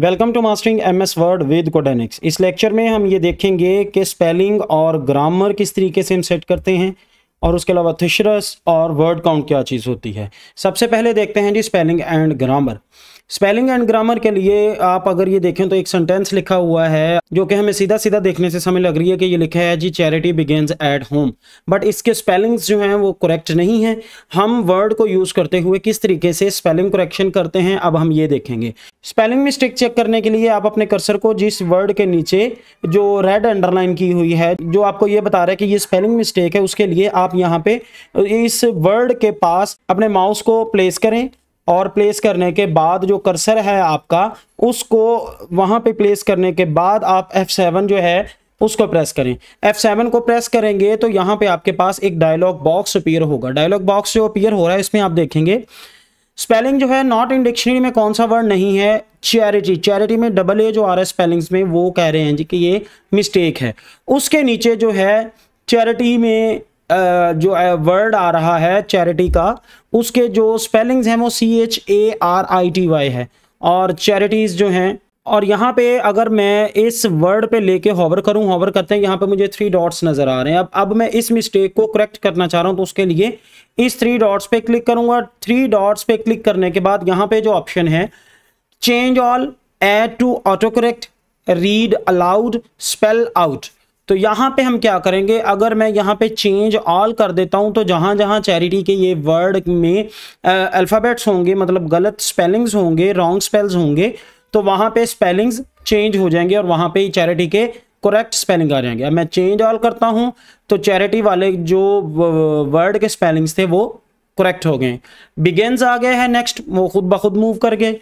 welcome to mastering M S Word with कोडेनिक्स इस lecture में हम ये देखेंगे कि स्पेलिंग और ग्रामर किस तरीके से हम सेट करते हैं और उसके अलावा थिशरस और वर्ड काउंट क्या चीज़ होती है सबसे पहले देखते हैं जी spelling and grammar spelling and grammar के लिए आप अगर ये देखें तो एक सेंटेंस लिखा हुआ है जो कि हमें सीधा सीधा देखने से समय लग रही है कि ये लिखा है जी charity begins at home but इसके स्पेलिंग्स जो हैं वो करेक्ट नहीं हैं हम वर्ड को यूज़ करते हुए किस तरीके से स्पेलिंग करेक्शन करते हैं अब हम ये देखेंगे स्पेलिंग मिस्टेक चेक करने के लिए आप अपने कर्सर को जिस वर्ड के नीचे जो रेड अंडरलाइन की हुई है जो आपको ये बता रहा है कि ये स्पेलिंग मिस्टेक है उसके लिए आप यहाँ पे इस वर्ड के पास अपने माउस को प्लेस करें और प्लेस करने के बाद जो कर्सर है आपका उसको वहां पे प्लेस करने के बाद आप F7 जो है उसको प्रेस करें F7 को प्रेस करेंगे तो यहाँ पे आपके पास एक डायलॉग बॉक्स अपीयर होगा डायलॉग बॉक्स जो अपीयर हो रहा है इसमें आप देखेंगे स्पेलिंग जो है नॉट इन डिक्शनरी में कौन सा वर्ड नहीं है चैरिटी चैरिटी में डबल ए जो आ रहा है स्पेलिंग्स में वो कह रहे हैं जी कि ये मिस्टेक है उसके नीचे जो है चैरिटी में जो वर्ड आ रहा है चैरिटी का उसके जो स्पेलिंग्स हैं वो C H A R I T Y है और चैरिटीज़ जो हैं और यहाँ पे अगर मैं इस वर्ड पे लेके हॉवर करूँ हॉवर करते हैं यहाँ पे मुझे थ्री डॉट्स नज़र आ रहे हैं अब अब मैं इस मिस्टेक को करेक्ट करना चाह रहा हूँ तो उसके लिए इस थ्री डॉट्स पे क्लिक करूँगा थ्री डॉट्स पे क्लिक करने के बाद यहाँ पे जो ऑप्शन है change all add to autocorrect read aloud spell out तो यहाँ पे हम क्या करेंगे अगर मैं यहाँ पे चेंज ऑल कर देता हूँ तो जहाँ जहाँ चैरिटी के ये वर्ड में अल्फ़ाबेट्स होंगे मतलब गलत स्पेलिंग्स होंगे रॉन्ग स्पेल्स होंगे तो वहाँ पे स्पेलिंग्स चेंज हो जाएंगे और वहाँ पे चैरिटी के करेक्ट स्पेलिंग आ जाएंगे अब मैं चेंज ऑल करता हूँ तो चैरिटी वाले जो वर्ड के स्पेलिंग्स थे वो करेक्ट हो गए बिगेन्स आ गए हैं नेक्स्ट वो खुद ब खुद मूव कर गए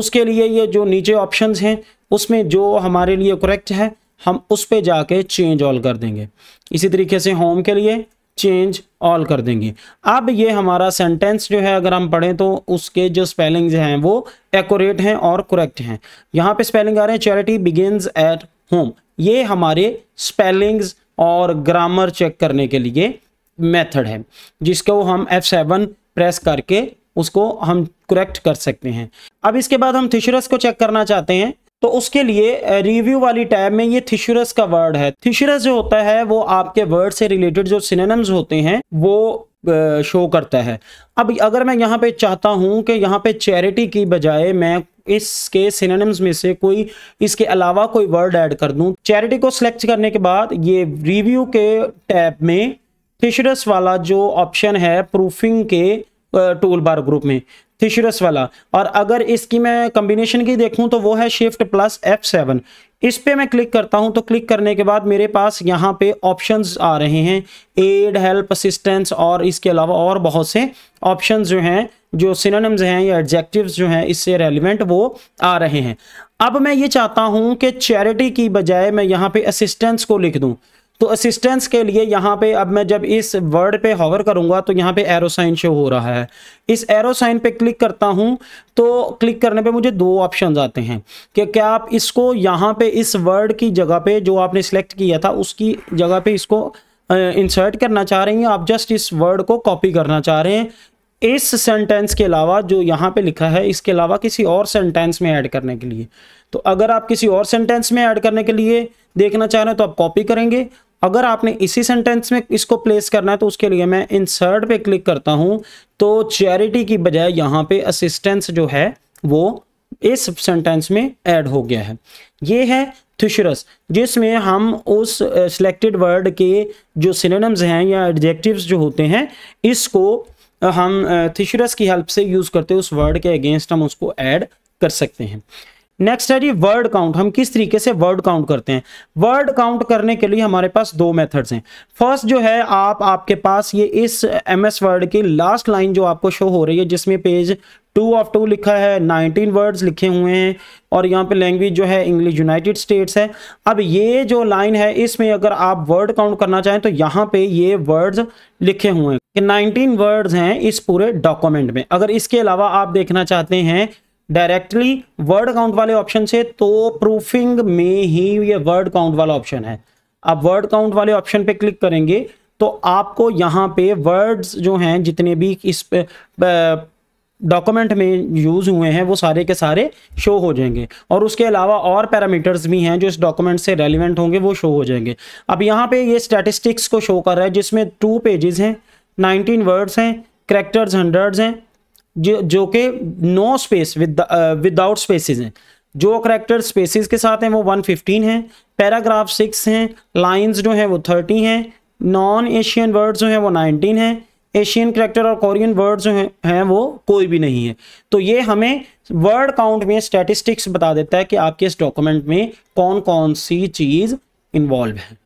उसके लिए ये जो नीचे ऑप्शंस हैं उसमें जो हमारे लिए करेक्ट है हम उस पर जाके चेंज ऑल कर देंगे इसी तरीके से होम के लिए चेंज ऑल कर देंगे अब ये हमारा सेंटेंस जो है अगर हम पढ़ें तो उसके जो स्पेलिंग्स हैं वो एकोरेट हैं और करेक्ट हैं यहाँ पे स्पेलिंग आ रहे हैं चैरिटी बिगिनस एट होम ये हमारे स्पेलिंग्स और ग्रामर चेक करने के लिए मेथड है जिसको हम F7 प्रेस करके उसको हम करेक्ट कर सकते हैं अब इसके बाद हम थिशरस को चेक करना चाहते हैं तो उसके लिए रिव्यू वाली टैब में ये थिशरस का वर्ड है थिशरस जो होता है वो आपके वर्ड से रिलेटेड जो सिनेम्स होते हैं वो शो करता है अब अगर मैं यहाँ पे चाहता हूँ कि यहाँ पे चैरिटी की बजाय मैं इसके सिनेम्स में से कोई इसके अलावा कोई वर्ड ऐड कर दूँ चैरिटी को सिलेक्ट करने के बाद ये रिव्यू के टैब में फिशरस वाला जो ऑप्शन है प्रूफिंग के टूल बार ग्रुप में थिशरस वाला और अगर इसकी मैं कम्बिनेशन की देखूं तो वो है शिफ्ट प्लस एफ सेवन इस पे मैं क्लिक करता हूं तो क्लिक करने के बाद मेरे पास यहाँ पे ऑप्शंस आ रहे हैं एड हेल्प असिस्टेंस और इसके अलावा और बहुत से ऑप्शंस जो हैं जो सिनोनिम्स हैं या एडजेक्टिव्स जो हैं इससे रेलिवेंट वो आ रहे हैं अब मैं ये चाहता हूं कि चैरिटी की बजाय मैं यहाँ पे असिस्टेंस को लिख दूँ तो असिस्टेंस के लिए यहाँ पे अब मैं जब इस वर्ड पे हॉवर करूँगा तो यहाँ पे एरो साइन शो हो रहा है इस एरो साइन पे क्लिक करता हूँ तो क्लिक करने पे मुझे दो ऑप्शन आते हैं कि क्या आप इसको यहाँ पे इस वर्ड की जगह पे जो आपने सेलेक्ट किया था उसकी जगह पे इसको इंसर्ट करना चाह रहे हैं आप जस्ट इस वर्ड को कॉपी करना चाह रहे हैं इस सेंटेंस के अलावा जो यहाँ पे लिखा है इसके अलावा किसी और सेंटेंस में ऐड करने के लिए तो अगर आप किसी और सेंटेंस में ऐड करने के लिए देखना चाह रहे हैं तो आप कॉपी करेंगे अगर आपने इसी सेंटेंस में इसको प्लेस करना है तो उसके लिए मैं इंसर्ट पे क्लिक करता हूँ तो चैरिटी की बजाय यहाँ पे असिस्टेंस जो है वो इस सेंटेंस में ऐड हो गया है ये है थिशरस जिसमें हम उस सिलेक्टेड वर्ड के जो सिनेम्स हैं या एडजेक्टिव जो होते हैं इसको हम थिशरस की हेल्प से यूज़ करते हैं उस वर्ड के अगेंस्ट हम उसको ऐड कर सकते हैं नेक्स्ट है जी वर्ड काउंट हम किस तरीके से वर्ड काउंट करते हैं वर्ड काउंट करने के लिए हमारे पास दो मेथड्स हैं फर्स्ट जो है आप आपके पास ये इस एम एस वर्ड की लास्ट लाइन जो आपको शो हो रही है जिसमें पेज टू ऑफ टू लिखा है नाइनटीन वर्ड्स लिखे हुए हैं और यहाँ पे लैंग्वेज जो है इंग्लिश यूनाइटेड स्टेट्स है अब ये जो लाइन है इसमें अगर आप वर्ड काउंट करना चाहें तो यहाँ पे ये वर्ड्स लिखे हुए हैं कि 19 वर्ड्स हैं इस पूरे डॉक्यूमेंट में अगर इसके अलावा आप देखना चाहते हैं डायरेक्टली वर्ड काउंट वाले ऑप्शन से तो प्रूफिंग में ही ये वर्ड काउंट वाला ऑप्शन है आप वर्ड काउंट वाले ऑप्शन पे क्लिक करेंगे तो आपको यहाँ पे वर्ड्स जो हैं जितने भी इस डॉक्यूमेंट में यूज़ हुए हैं वो सारे के सारे शो हो जाएंगे और उसके अलावा और पैरामीटर्स भी हैं जो इस डॉक्यूमेंट से रेलिवेंट होंगे वो शो हो जाएंगे अब यहाँ पे ये स्टैटिस्टिक्स को शो कर रहा है जिसमें टू पेजेस हैं नाइनटीन वर्ड्स हैं करेक्टर्स हंड्रेड्स हैं जो जो कि no space with without spaces हैं जो करेक्टर स्पेसिस के साथ हैं वो 115 हैं पैराग्राफ सिक्स हैं लाइंस जो हैं वो 30 हैं नॉन एशियन वर्ड्स जो हैं वो 19 हैं एशियन करेक्टर और कोरियन वर्ड जो हैं वो कोई भी नहीं है तो ये हमें वर्ड काउंट में स्टैटिस्टिक्स बता देता है कि आपके इस डॉक्यूमेंट में कौन कौन सी चीज़ इन्वॉल्व है